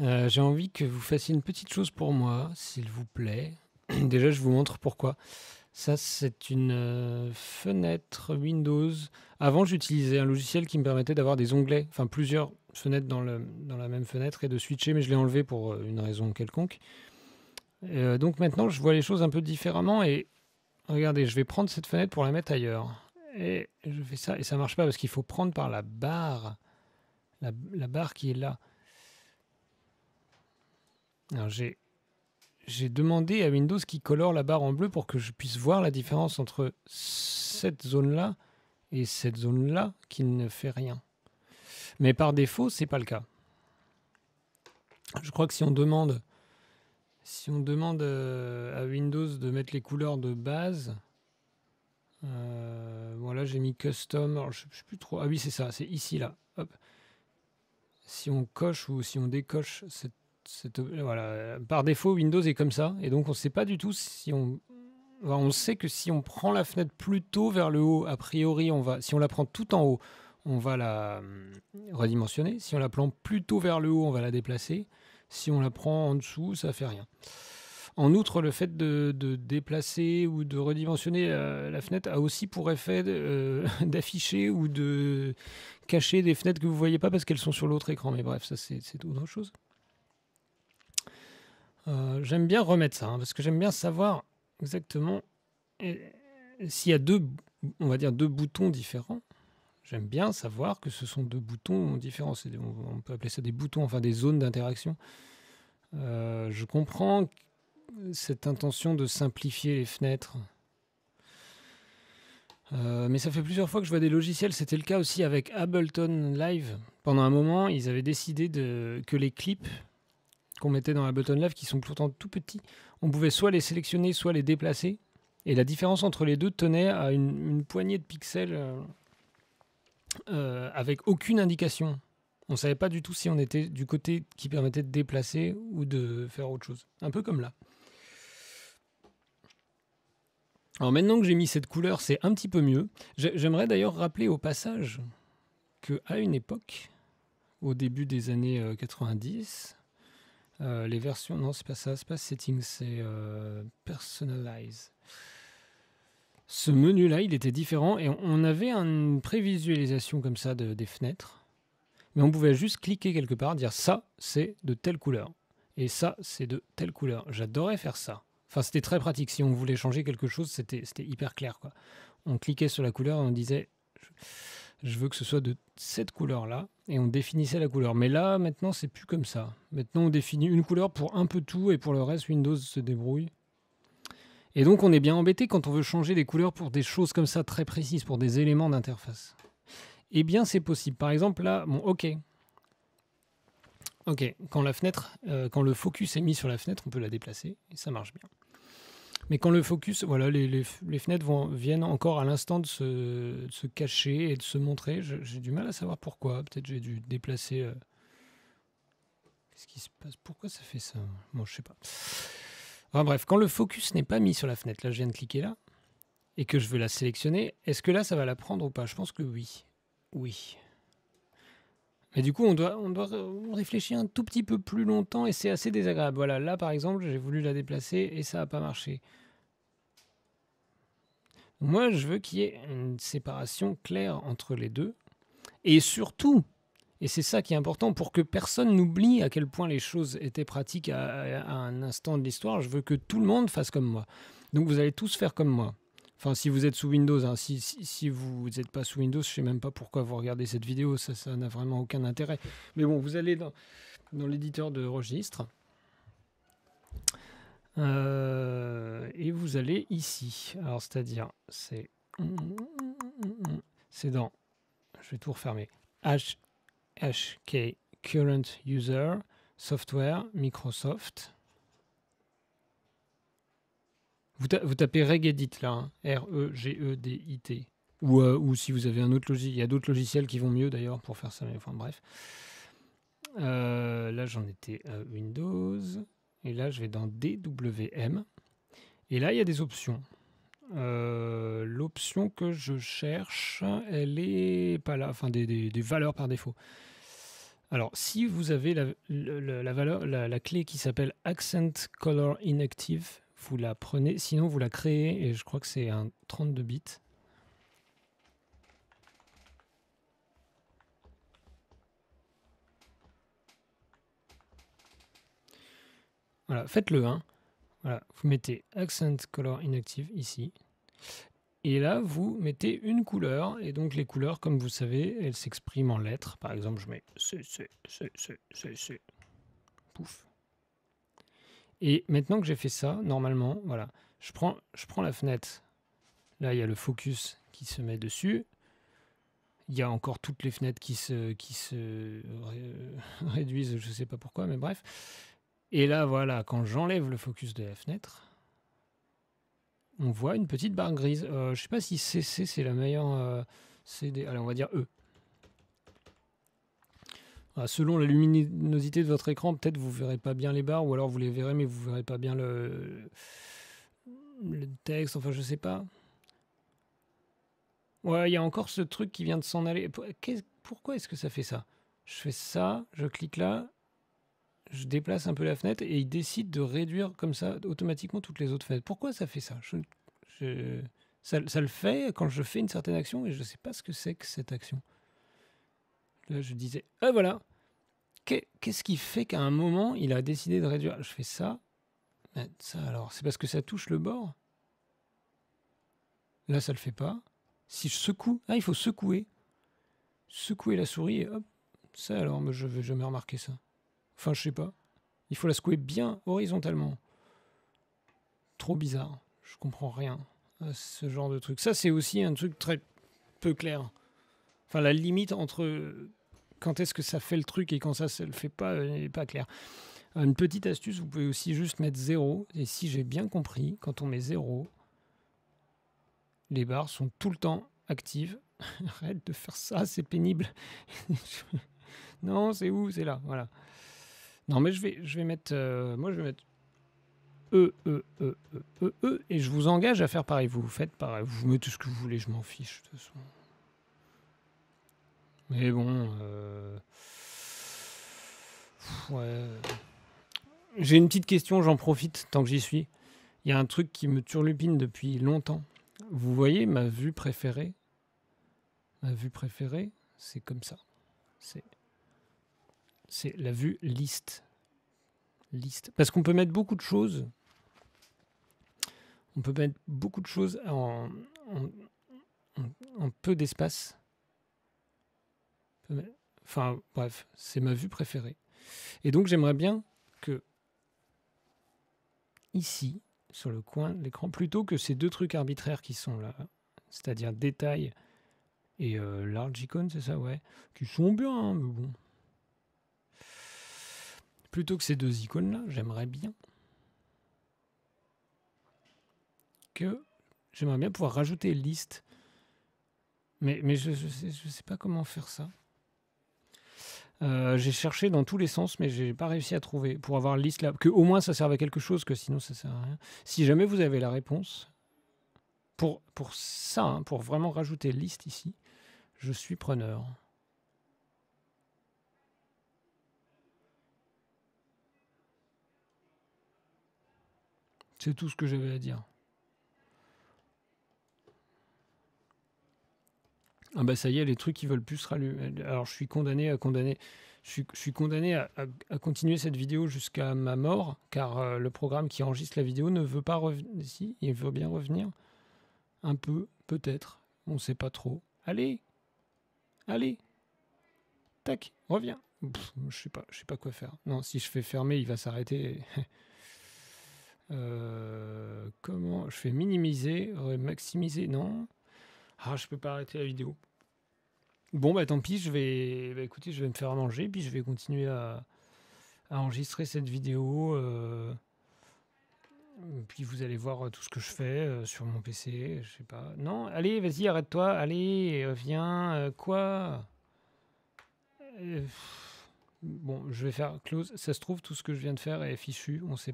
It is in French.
Euh, j'ai envie que vous fassiez une petite chose pour moi, s'il vous plaît. Déjà, je vous montre pourquoi. Ça, c'est une euh, fenêtre Windows. Avant, j'utilisais un logiciel qui me permettait d'avoir des onglets, enfin plusieurs fenêtres dans, la même fenêtre et de switcher, mais je l'ai enlevé pour euh, une raison quelconque. donc maintenant, je vois les choses un peu différemment et regardez, je vais prendre cette fenêtre pour la mettre ailleurs. Et je fais ça et ça marche pas parce qu'il faut prendre par la barre, la barre qui est là j'ai demandé à Windows qui colore la barre en bleu pour que je puisse voir la différence entre cette zone-là et cette zone-là qui ne fait rien. Mais par défaut, c'est pas le cas. Je crois que si on demande si on demande euh, à Windows de mettre les couleurs de base, voilà, euh, j'ai mis custom. plus trop. Ah oui, c'est ça, c'est ici là. Si on coche ou si on décoche cette euh, voilà, euh, par défaut, Windows est comme ça. Et donc, on ne sait pas du tout si on. on sait que si on prend la fenêtre plutôt vers le haut, a priori, on va, si on la prend tout en haut, on va la euh, redimensionner. Si on la prend plutôt vers le haut, on va la déplacer. Si on la prend en dessous, ça ne fait rien. En outre, le fait de, déplacer ou de redimensionner la, fenêtre a aussi pour effet d'afficher ou de cacher des fenêtres que vous ne voyez pas parce qu'elles sont sur l'autre écran. Mais bref, ça c'est autre chose j'aime bien remettre ça, hein, parce que j'aime bien savoir exactement s'il y a deux, on va dire deux boutons différents. J'aime bien savoir que ce sont deux boutons différents. on, peut appeler ça des boutons, enfin des zones d'interaction. Euh, je comprends cette intention de simplifier les fenêtres. Euh, mais ça fait plusieurs fois que je vois des logiciels. C'était le cas aussi avec Ableton Live. Pendant un moment, ils avaient décidé que les clips qu'on mettait dans la button left, qui sont pourtant tout petits, on pouvait soit les sélectionner, soit les déplacer. Et la différence entre les deux tenait à une, poignée de pixels euh, euh, avec aucune indication. On ne savait pas du tout si on était du côté qui permettait de déplacer ou de faire autre chose. Un peu comme là. Alors maintenant que j'ai mis cette couleur, c'est un petit peu mieux. J'aimerais d'ailleurs rappeler au passage que à une époque, au début des années 90, euh, euh, les versions. Non, c'est pas ça, c'est pas Settings, c'est euh, Personalize. Ce menu-là, il était différent et on avait une prévisualisation comme ça de, des fenêtres. Mais on pouvait juste cliquer quelque part, dire ça, c'est de telle couleur. Et ça, c'est de telle couleur. J'adorais faire ça. Enfin, c'était très pratique. Si on voulait changer quelque chose, c'était hyper clair. Quoi. On cliquait sur la couleur et on disait je veux que ce soit de cette couleur-là, et on définissait la couleur. Mais là, maintenant, c'est plus comme ça. Maintenant, on définit une couleur pour un peu tout, et pour le reste, Windows se débrouille. Et donc, on est bien embêté quand on veut changer des couleurs pour des choses comme ça très précises, pour des éléments d'interface. Eh bien, c'est possible. Par exemple, là, bon, OK. OK, quand la fenêtre, euh, quand le focus est mis sur la fenêtre, on peut la déplacer, et ça marche bien. Mais quand le focus, voilà, les, les, fenêtres vont, viennent encore à l'instant de se, se, cacher et de se montrer. J'ai du mal à savoir pourquoi. Peut-être j'ai dû déplacer. Euh, qu'est-ce qui se passe Pourquoi ça fait ça Moi, je sais pas. Enfin, bref, quand le focus n'est pas mis sur la fenêtre, là je viens de cliquer là, et que je veux la sélectionner, est-ce que là ça va la prendre ou pas Je pense que oui. Oui. Mais du coup, on doit, on doit réfléchir un tout petit peu plus longtemps et c'est assez désagréable. Voilà, là par exemple, j'ai voulu la déplacer et ça n'a pas marché. Moi, je veux qu'il y ait une séparation claire entre les deux. Et surtout, et c'est ça qui est important pour que personne n'oublie à quel point les choses étaient pratiques à un instant de l'histoire. Je veux que tout le monde fasse comme moi. Donc vous allez tous faire comme moi. Enfin, si vous êtes sous Windows, hein, si, vous n'êtes pas sous Windows, je ne sais même pas pourquoi vous regardez cette vidéo, ça n'a vraiment aucun intérêt. Mais bon, vous allez dans, l'éditeur de registre. Euh, et vous allez ici. Alors, c'est-à-dire, c'est. dans. Je vais tout refermer. H, HK Current User, Software, Microsoft. Vous, tapez Regedit là, hein. R-E-G-E-D-I-T. Euh, ou, si vous avez un autre logiciel, il y a d'autres logiciels qui vont mieux d'ailleurs pour faire ça, mais enfin bref. Euh, là j'en étais à Windows, et là je vais dans DWM, et là il y a des options. Euh, l'option que je cherche, elle est pas là, enfin des, valeurs par défaut. Alors, si vous avez valeur, la clé qui s'appelle Accent Color Inactive, vous la prenez, sinon vous la créez, et je crois que c'est un 32 bits. Voilà, faites-le. Hein. Voilà, vous mettez Accent Color Inactive ici. Et là, vous mettez une couleur. Et donc, les couleurs, comme vous savez, elles s'expriment en lettres. Par exemple, je mets C, C, C, C, C, C. Pouf. Et maintenant que j'ai fait ça, normalement, voilà, je prends, je prends la fenêtre. Là, il y a le focus qui se met dessus. Il y a encore toutes les fenêtres qui se, qui se réduisent, je ne sais pas pourquoi, mais bref. Et là, voilà, quand j'enlève le focus de la fenêtre, on voit une petite barre grise. Euh, je ne sais pas si CC, c'est la meilleure... Euh, CD. Allez, on va dire E. Ah, selon la luminosité de votre écran, peut-être vous verrez pas bien les barres, ou alors vous les verrez, mais vous verrez pas bien le, le texte, enfin je sais pas. Ouais, il y a encore ce truc qui vient de s'en aller. Pourquoi est-ce que ça fait ça Je fais ça, je clique là, je déplace un peu la fenêtre et il décide de réduire comme ça automatiquement toutes les autres fenêtres. Pourquoi ça fait ça Ça, ça le fait quand je fais une certaine action et je sais pas ce que c'est que cette action. Là, je disais, ah voilà, qu'est-ce qui fait qu'à un moment, il a décidé de réduire Je fais ça. Ben, ça alors, c'est parce que ça touche le bord Là, ça le fait pas. Si je secoue, ah, il faut secouer. Secouer la souris hop. Ça alors, mais ben, je vais jamais remarquer ça. Enfin, je sais pas. Il faut la secouer bien horizontalement. Trop bizarre. Je comprends rien à ce genre de truc. Ça, c'est aussi un truc très peu clair. Enfin, la limite entre quand est-ce que ça fait le truc et quand ça ne le fait pas, n'est euh, pas clair. Une petite astuce, vous pouvez aussi juste mettre 0. Et si j'ai bien compris, quand on met 0, les barres sont tout le temps actives. Arrête de faire ça, c'est pénible. non, c'est où C'est là, voilà. Non, mais je vais, je vais mettre... Euh, moi, je vais mettre e, e, E, E, E, E, E, et je vous engage à faire pareil. Vous, vous faites pareil. Vous mettez ce que vous voulez, je m'en fiche, de toute façon. Mais bon. Euh, J'ai une petite question, j'en profite tant que j'y suis. Il y a un truc qui me turlupine depuis longtemps. Vous voyez ma vue préférée Ma vue préférée, c'est comme ça. C'est c'est la vue liste. Liste parce qu'on peut mettre beaucoup de choses. On peut mettre beaucoup de choses en, en peu d'espace. Enfin, bref, c'est ma vue préférée. Et donc, j'aimerais bien que, ici, sur le coin de l'écran, plutôt que ces deux trucs arbitraires qui sont là, c'est-à-dire détail et euh, large icône c'est ça, ouais, qui sont bien, hein, mais bon. Plutôt que ces deux icônes-là, j'aimerais bien que j'aimerais bien pouvoir rajouter liste. Mais, je ne je sais pas comment faire ça. Euh, j'ai cherché dans tous les sens, mais j'ai pas réussi à trouver pour avoir liste là. Que au moins ça servait à quelque chose, que sinon ça sert à rien. Si jamais vous avez la réponse pour, pour ça, hein, pour vraiment rajouter liste ici, je suis preneur. C'est tout ce que j'avais à dire. Ah bah ça y est, les trucs qui veulent plus se rallumer. Alors je suis condamné à condamner. Je suis, condamné à, continuer cette vidéo jusqu'à ma mort, car euh, le programme qui enregistre la vidéo ne veut pas revenir. Si, il veut bien revenir. Un peu, peut-être. On ne sait pas trop. Allez Allez Tac, reviens. je sais pas, je sais pas quoi faire. Non, si je fais fermer, il va s'arrêter. Euh, comment Je fais minimiser, maximiser, non ah, je peux pas arrêter la vidéo. Bon, bah tant pis, je vais, bah, je vais me faire manger, puis je vais continuer à, enregistrer cette vidéo. Euh, euh, puis vous allez voir euh, tout ce que je fais sur mon PC, je sais pas. Non, allez, vas-y, arrête-toi, allez, viens, quoi Bon, je vais faire close. Ça se trouve, tout ce que je viens de faire est fichu, on sait